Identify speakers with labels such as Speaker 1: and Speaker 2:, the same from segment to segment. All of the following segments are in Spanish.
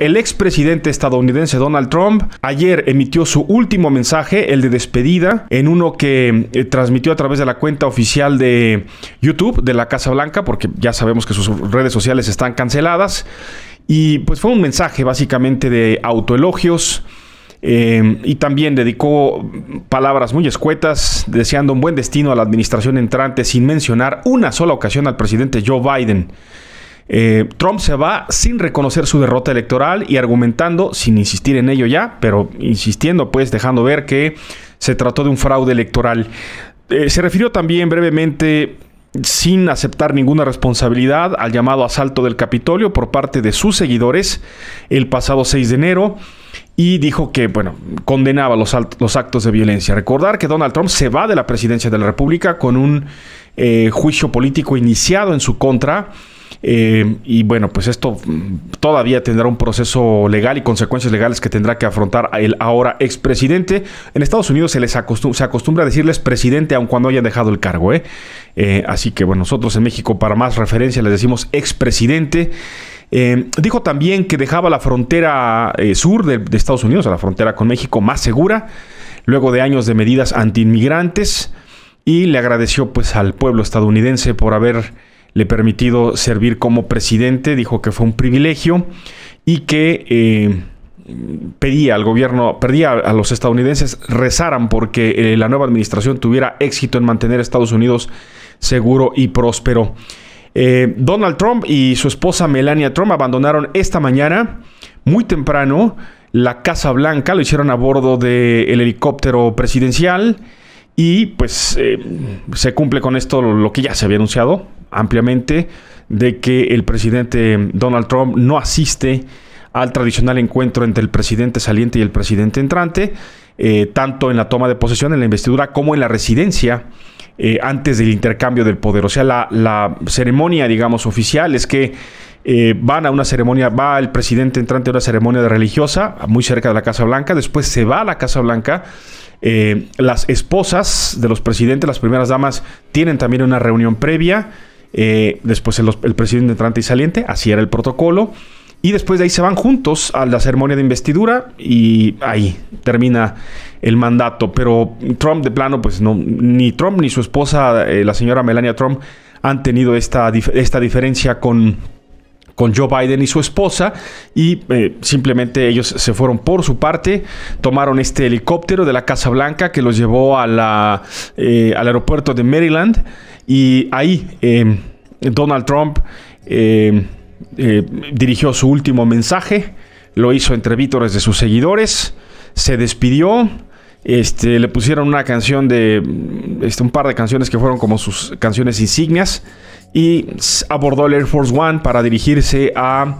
Speaker 1: El expresidente estadounidense Donald Trump ayer emitió su último mensaje, el de despedida, en uno que eh, transmitió a través de la cuenta oficial de YouTube de la Casa Blanca, porque ya sabemos que sus redes sociales están canceladas. Y pues fue un mensaje básicamente de autoelogios. Em, y también dedicó palabras muy escuetas, deseando un buen destino a la administración entrante sin mencionar una sola ocasión al presidente Joe Biden. Eh, Trump se va sin reconocer su derrota electoral y argumentando, sin insistir en ello ya, pero insistiendo pues, dejando ver que se trató de un fraude electoral. Eh, se refirió también brevemente sin aceptar ninguna responsabilidad al llamado asalto del Capitolio por parte de sus seguidores el pasado 6 de enero y dijo que, bueno, condenaba los, actos de violencia. Recordar que Donald Trump se va de la presidencia de la República con un eh, juicio político iniciado en su contra eh, y bueno, pues esto mm, todavía tendrá un proceso legal y consecuencias legales que tendrá que afrontar el ahora expresidente. En Estados Unidos se les acostumbra a decirles presidente aun cuando hayan dejado el cargo. ¿eh? ¿eh? así que bueno, nosotros en México para más referencia les decimos expresidente. Eh, dijo también que dejaba la frontera sur de, Estados Unidos, a la frontera con México, más segura, luego de años de medidas inmigrantes y le agradeció pues al pueblo estadounidense por haber le permitido servir como presidente, dijo que fue un privilegio y que eh, pedía al gobierno, pedía a los estadounidenses rezaran porque eh, la nueva administración tuviera éxito en mantener a Estados Unidos seguro y próspero. Eh, Donald Trump y su esposa Melania Trump abandonaron esta mañana, muy temprano, la Casa Blanca, lo hicieron a bordo del helicóptero presidencial y pues se cumple con esto lo que ya se había anunciado, ampliamente de que el presidente Donald Trump no asiste al tradicional encuentro entre el presidente saliente y el presidente entrante, eh, tanto en la toma de posesión, en la investidura, como en la residencia eh, antes del intercambio del poder. O sea, la, ceremonia, digamos, oficial es que eh, van a una ceremonia, va el presidente entrante a una ceremonia religiosa muy cerca de la Casa Blanca, después se va a la Casa Blanca. las esposas de los presidentes, las primeras damas, tienen también una reunión previa eh, después el, presidente entrante y saliente, así era el protocolo. Y después de ahí se van juntos a la ceremonia de investidura y ahí termina el mandato. Pero Trump, de plano, pues no, ni Trump ni su esposa, eh, la señora Melania Trump, han tenido esta, esta diferencia con con Joe Biden y su esposa y eh, simplemente ellos se fueron por su parte, tomaron este helicóptero de la Casa Blanca que los llevó a eh, al aeropuerto de Maryland y ahí eh, Donald Trump dirigió su último mensaje, lo hizo entre vítores de sus seguidores, se despidió. Este, le pusieron una canción de este, un par de canciones que fueron como sus canciones insignias y abordó el Air Force One para dirigirse a,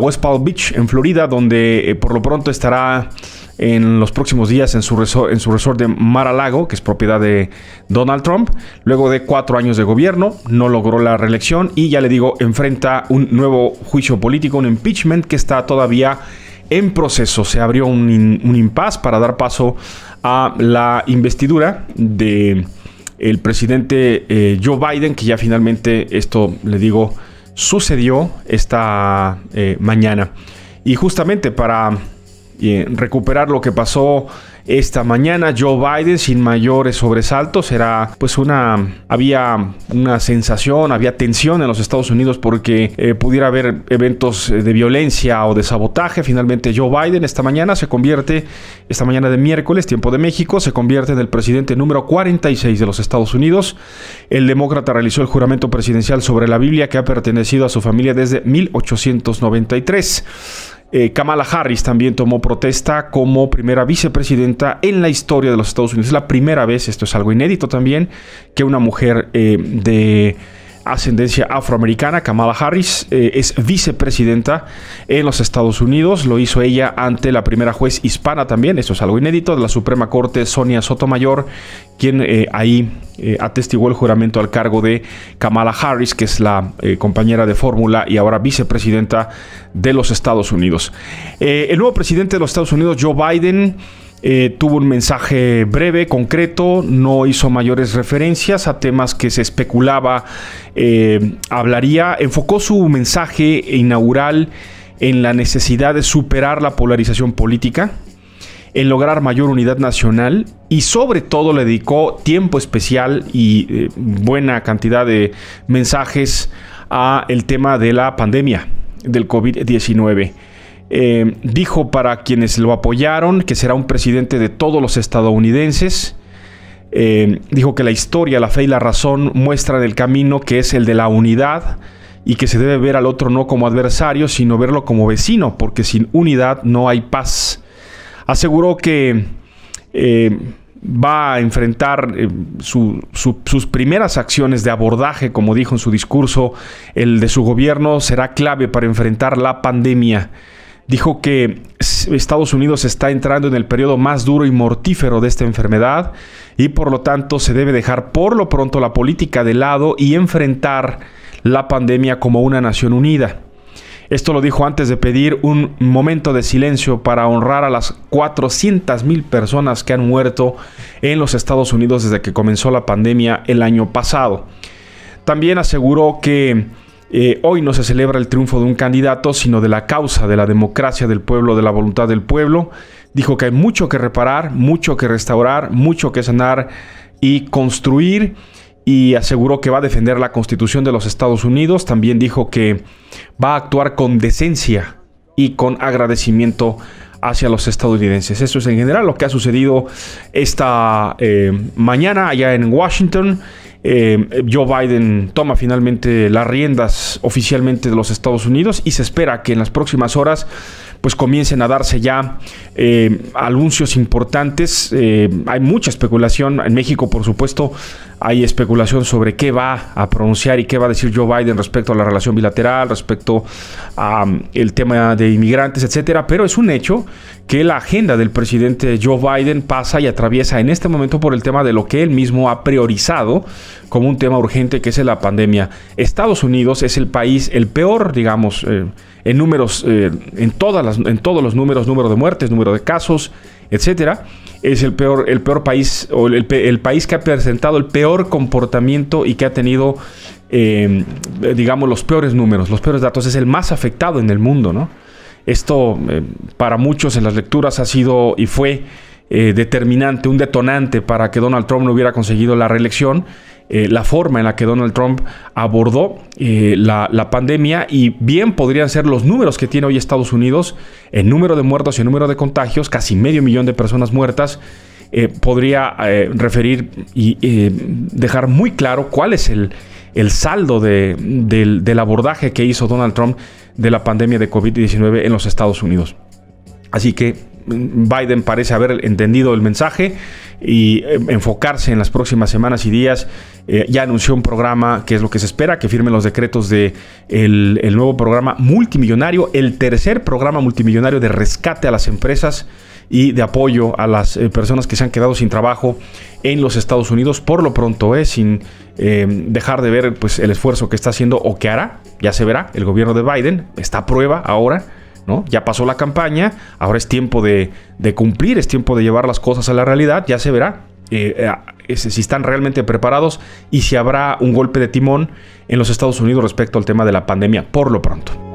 Speaker 1: West Palm Beach, en Florida, donde eh, por lo pronto estará en los próximos días en su, resort, en su resort de Mar-a-Lago, que es propiedad de Donald Trump, luego de cuatro años de gobierno, no logró la reelección y ya le digo, enfrenta un nuevo juicio político, un impeachment que está todavía en proceso. Se abrió un, un impas para dar paso a la investidura de el presidente eh, Joe Biden, que ya finalmente esto, le digo, sucedió esta eh, mañana. Y justamente para eh, recuperar lo que pasó esta mañana. Joe Biden sin mayores sobresaltos era pues una había una sensación, había tensión en los Estados Unidos porque eh, pudiera haber eventos eh, de violencia o de sabotaje. Finalmente Joe Biden esta mañana se convierte esta mañana de miércoles, tiempo de México, se convierte en el presidente número 46 de los Estados Unidos. El demócrata realizó el juramento presidencial sobre la Biblia que ha pertenecido a su familia desde 1893. Eh, Kamala Harris también tomó protesta como primera vicepresidenta en la historia de los Estados Unidos. Es la primera vez, esto es algo inédito también, que una mujer eh, de ascendencia afroamericana, Kamala Harris, eh, es vicepresidenta en los Estados Unidos. Lo hizo ella ante la primera juez hispana también, esto es algo inédito, de la Suprema Corte, Sonia Sotomayor, quien eh, ahí eh, atestiguó el juramento al cargo de Kamala Harris, que es la compañera de fórmula y ahora vicepresidenta de los Estados Unidos. el nuevo presidente de los Estados Unidos, Joe Biden, eh, tuvo un mensaje breve, concreto, no hizo mayores referencias a temas que se especulaba eh, hablaría. Enfocó su mensaje inaugural en la necesidad de superar la polarización política, en lograr mayor unidad nacional y sobre todo le dedicó tiempo especial y eh, buena cantidad de mensajes a el tema de la pandemia del COVID-19. Eh, dijo para quienes lo apoyaron que será un presidente de todos los estadounidenses. Eh, dijo que la historia, la fe y la razón muestran el camino que es el de la unidad y que se debe ver al otro no como adversario, sino verlo como vecino, porque sin unidad no hay paz. Aseguró que eh, va a enfrentar sus primeras acciones de abordaje, como dijo en su discurso, el de su gobierno será clave para enfrentar la pandemia dijo que Estados Unidos está entrando en el periodo más duro y mortífero de esta enfermedad y por lo tanto se debe dejar por lo pronto la política de lado y enfrentar la pandemia como una nación unida. Esto lo dijo antes de pedir un momento de silencio para honrar a las 400 mil personas que han muerto en los Estados Unidos desde que comenzó la pandemia el año pasado. También aseguró que eh, hoy no se celebra el triunfo de un candidato, sino de la causa, de la democracia del pueblo, de la voluntad del pueblo. Dijo que hay mucho que reparar, mucho que restaurar, mucho que sanar y construir y aseguró que va a defender la Constitución de los Estados Unidos. También dijo que va a actuar con decencia y con agradecimiento hacia los estadounidenses. Eso es en general lo que ha sucedido esta eh, mañana allá en Washington. Eh, Joe Biden toma finalmente las riendas oficialmente de los Estados Unidos y se espera que en las próximas horas pues comiencen a darse ya eh, anuncios importantes. hay mucha especulación en México, por supuesto, hay especulación sobre qué va a pronunciar y qué va a decir Joe Biden respecto a la relación bilateral, respecto al um, el tema de inmigrantes, etcétera. Pero es un hecho que la agenda del presidente Joe Biden pasa y atraviesa en este momento por el tema de lo que él mismo ha priorizado como un tema urgente, que es la pandemia. Estados Unidos es el país el peor, digamos, eh, en números, eh, en, todas las, en todos los números, número de muertes, número de casos, etcétera es el peor, el peor país o el, el país que ha presentado el peor comportamiento y que ha tenido, em, digamos, los peores números, los peores datos. Es el más afectado en el mundo, ¿no? Esto em, para muchos en las lecturas ha sido y fue eh, determinante, un detonante para que Donald Trump no hubiera conseguido la reelección eh, la forma en la que Donald Trump abordó eh, la, pandemia y bien podrían ser los números que tiene hoy Estados Unidos en número de muertos y en número de contagios, casi medio millón de personas muertas. Eh, podría referir y dejar muy claro cuál es el, saldo del, del abordaje que hizo Donald Trump de la pandemia de COVID-19 en los Estados Unidos. Así que Biden parece haber entendido el mensaje y eh, enfocarse en las próximas semanas y días. Eh, ya anunció un programa que es lo que se espera, que firmen los decretos del de el, nuevo programa multimillonario, el tercer programa multimillonario de rescate a las empresas y de apoyo a las eh, personas que se han quedado sin trabajo en los Estados Unidos por lo pronto, es sin em, dejar de ver pues, el esfuerzo que está haciendo o que hará, ya se verá, el gobierno de Biden está a prueba ahora ya pasó la campaña, ahora es tiempo de, cumplir, es tiempo de llevar las cosas a la realidad, ya se verá. Eh, eh, si están realmente preparados y si habrá un golpe de timón en los Estados Unidos respecto al tema de la pandemia por lo pronto.